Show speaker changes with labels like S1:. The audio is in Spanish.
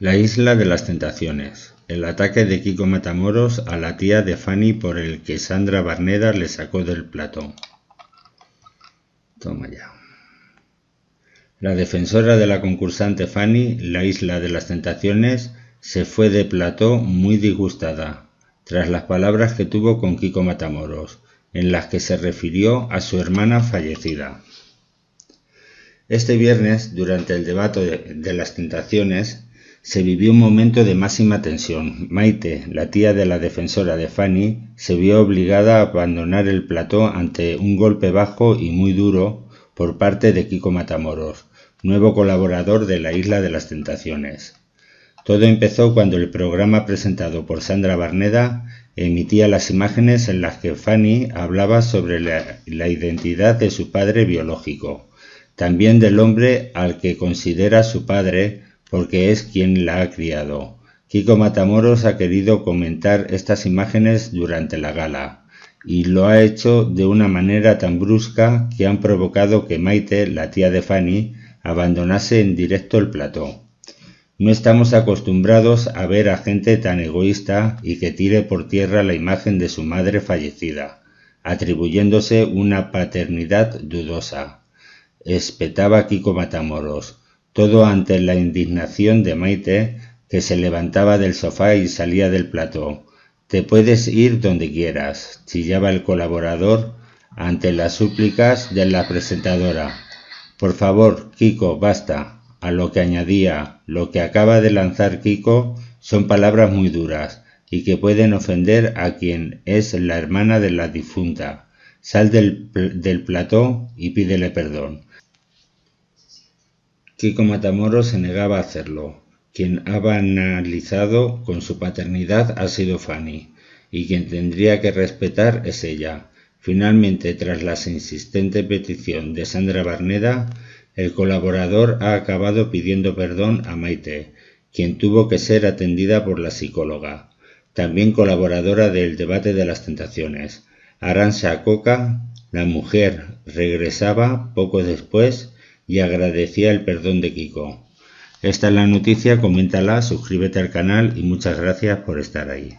S1: La isla de las tentaciones. El ataque de Kiko Matamoros a la tía de Fanny por el que Sandra Barneda le sacó del platón. Toma ya. La defensora de la concursante Fanny, la isla de las tentaciones, se fue de plató muy disgustada, tras las palabras que tuvo con Kiko Matamoros, en las que se refirió a su hermana fallecida. Este viernes, durante el debate de las tentaciones, se vivió un momento de máxima tensión. Maite, la tía de la defensora de Fanny, se vio obligada a abandonar el plató ante un golpe bajo y muy duro por parte de Kiko Matamoros, nuevo colaborador de la Isla de las Tentaciones. Todo empezó cuando el programa presentado por Sandra Barneda emitía las imágenes en las que Fanny hablaba sobre la, identidad de su padre biológico, también del hombre al que considera su padre, porque es quien la ha criado. Kiko Matamoros ha querido comentar estas imágenes durante la gala y lo ha hecho de una manera tan brusca que han provocado que Maite, la tía de Fanny, abandonase en directo el plató. No estamos acostumbrados a ver a gente tan egoísta y que tire por tierra la imagen de su madre fallecida, atribuyéndose una paternidad dudosa. Espetaba Kiko Matamoros, todo ante la indignación de Maite, que se levantaba del sofá y salía del plató. Te puedes ir donde quieras, chillaba el colaborador ante las súplicas de la presentadora. Por favor, Kiko, basta. A lo que añadía, lo que acaba de lanzar Kiko son palabras muy duras y que pueden ofender a quien es la hermana de la difunta. Sal del, plató y pídele perdón. Kiko Matamoros se negaba a hacerlo. Quien ha banalizado con su paternidad ha sido Fanny, y quien tendría que respetar es ella. Finalmente, tras la insistente petición de Sandra Barneda, el colaborador ha acabado pidiendo perdón a Maite, quien tuvo que ser atendida por la psicóloga, también colaboradora del debate de las tentaciones. Aranza Coca, la mujer, regresaba poco después y agradecía el perdón de Kiko. Esta es la noticia, coméntala, suscríbete al canal y muchas gracias por estar ahí.